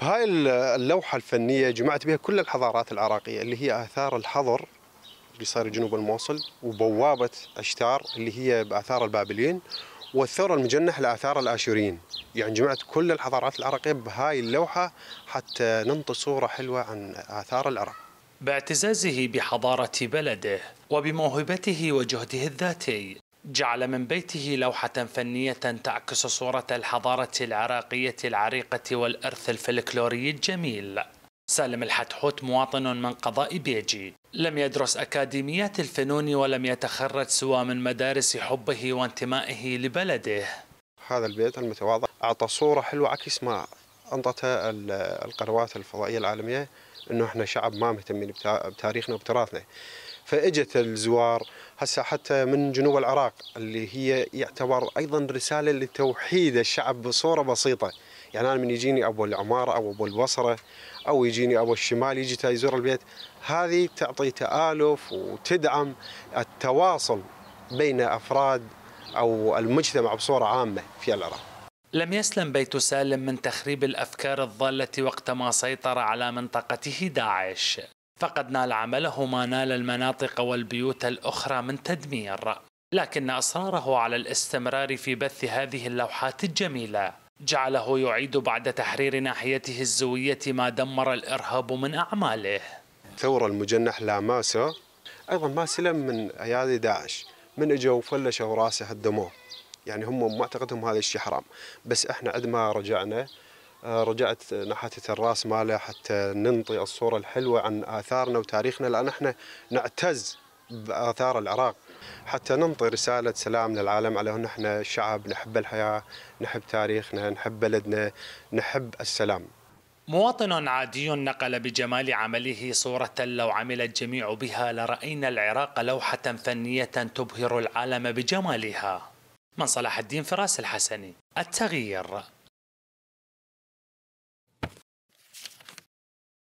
بهاي اللوحة الفنية جمعت بها كل الحضارات العراقية اللي هي آثار الحضر اللي صار جنوب الموصل وبوابة أشتار اللي هي بآثار البابليين والثور المجنح لآثار الآشوريين يعني جمعت كل الحضارات العراقية بهاي اللوحة حتى ننطي صورة حلوة عن آثار العراق باعتزازه بحضارة بلده وبموهبته وجهده الذاتي جعل من بيته لوحة فنية تعكس صورة الحضارة العراقية العريقة والإرث الفلكلوري الجميل سالم الحتحوت مواطن من قضاء بيجي لم يدرس أكاديميات الفنون ولم يتخرج سوى من مدارس حبه وانتمائه لبلده هذا البيت المتواضع أعطى صورة حلوة عكس ما أنطتها القنوات الفضائية العالمية أنه إحنا شعب ما مهتمين بتاريخنا وبتراثنا فاجت الزوار هسه حتى من جنوب العراق اللي هي يعتبر ايضا رساله لتوحيد الشعب بصوره بسيطه يعني انا من يجيني ابو العماره او ابو البصره او يجيني ابو الشمال يجي يزور البيت هذه تعطي تالف وتدعم التواصل بين افراد او المجتمع بصوره عامه في العراق لم يسلم بيت سالم من تخريب الافكار الضاله وقتما سيطر على منطقته داعش فقد نال عملهما نال المناطق والبيوت الأخرى من تدمير لكن أصراره على الاستمرار في بث هذه اللوحات الجميلة جعله يعيد بعد تحرير ناحيته الزوية ما دمر الإرهاب من أعماله ثورة المجنح ماسة أيضا ما سلم من أيادي داعش من اجوا وفلشوا راسه هدموه يعني هم معتقدهم هذا الشيء حرام بس احنا ما رجعنا آه، رجعت نحتة الراس ماله حتى ننطي الصورة الحلوة عن آثارنا وتاريخنا لأن احنا نعتز بآثار العراق حتى ننطي رسالة سلام للعالم على أن احنا شعب نحب الحياة نحب تاريخنا نحب بلدنا نحب السلام مواطن عادي نقل بجمال عمله صورة لو عمل الجميع بها لرأينا العراق لوحة فنية تبهر العالم بجمالها من صلاح الدين فراس الحسني التغيير